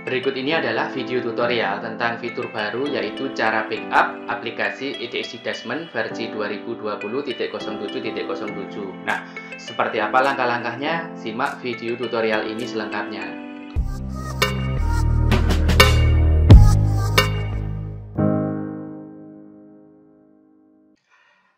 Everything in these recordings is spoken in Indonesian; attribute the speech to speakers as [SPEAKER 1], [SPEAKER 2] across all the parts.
[SPEAKER 1] Berikut ini adalah video tutorial tentang fitur baru yaitu cara backup aplikasi EDX Dashman versi 2020.07.07. Nah, seperti apa langkah-langkahnya? Simak video tutorial ini selengkapnya.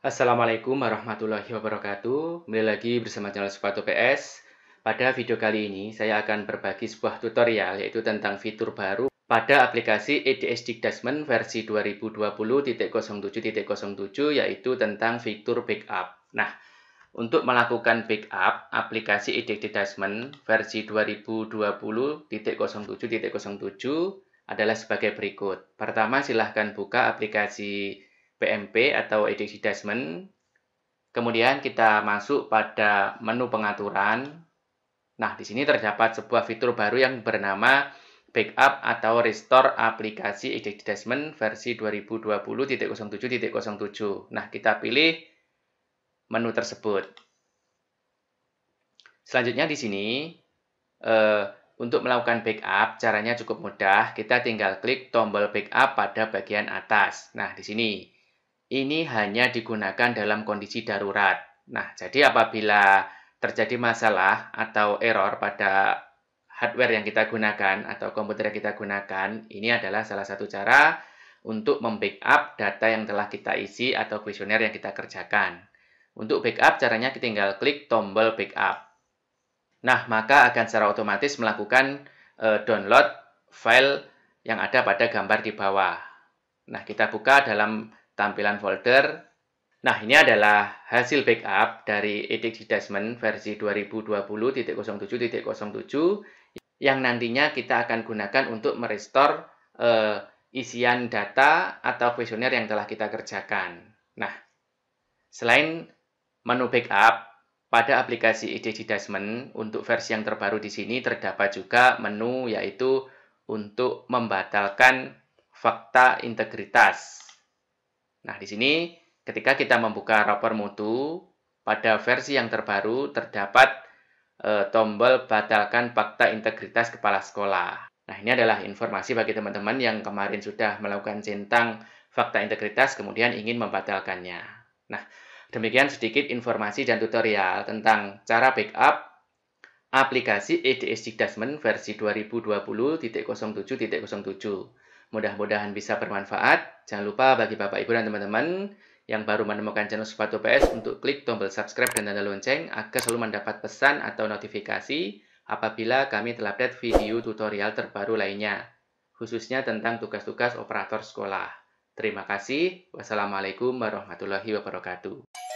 [SPEAKER 1] Assalamualaikum warahmatullahi wabarakatuh. Kembali lagi bersama channel Sepatu PS. Pada video kali ini, saya akan berbagi sebuah tutorial yaitu tentang fitur baru pada aplikasi EDS Dictasman versi 2020.07.07 yaitu tentang fitur backup. Nah, untuk melakukan backup aplikasi EDS Dictasman versi 2020.07.07 adalah sebagai berikut. Pertama, silahkan buka aplikasi PMP atau EDS Dictasman. Kemudian kita masuk pada menu pengaturan, Nah, di sini terdapat sebuah fitur baru yang bernama backup atau restore aplikasi Edit Desmond versi 2020.07.07. Nah, kita pilih menu tersebut. Selanjutnya di sini, eh, untuk melakukan backup, caranya cukup mudah. Kita tinggal klik tombol backup pada bagian atas. Nah, di sini, ini hanya digunakan dalam kondisi darurat. Nah, jadi apabila terjadi masalah atau error pada hardware yang kita gunakan atau komputer yang kita gunakan, ini adalah salah satu cara untuk membackup data yang telah kita isi atau kuesioner yang kita kerjakan. Untuk backup, caranya kita tinggal klik tombol backup. Nah, maka akan secara otomatis melakukan e, download file yang ada pada gambar di bawah. Nah, kita buka dalam tampilan folder Nah, ini adalah hasil backup dari Edic Detachment versi 2020.07.07 yang nantinya kita akan gunakan untuk merestore eh, isian data atau visioner yang telah kita kerjakan. Nah, selain menu backup, pada aplikasi Edic Detachment untuk versi yang terbaru di sini terdapat juga menu yaitu untuk membatalkan fakta integritas. Nah, di sini Ketika kita membuka rapor mutu, pada versi yang terbaru terdapat e, tombol batalkan fakta integritas kepala sekolah. Nah, ini adalah informasi bagi teman-teman yang kemarin sudah melakukan centang fakta integritas kemudian ingin membatalkannya. Nah, demikian sedikit informasi dan tutorial tentang cara backup aplikasi EDS Dikdasmen versi 2020.07.07. Mudah-mudahan bisa bermanfaat. Jangan lupa bagi Bapak Ibu dan teman-teman yang baru menemukan channel Sepatu PS untuk klik tombol subscribe dan tanda lonceng agar selalu mendapat pesan atau notifikasi apabila kami telah update video tutorial terbaru lainnya, khususnya tentang tugas-tugas operator sekolah. Terima kasih. Wassalamualaikum warahmatullahi wabarakatuh.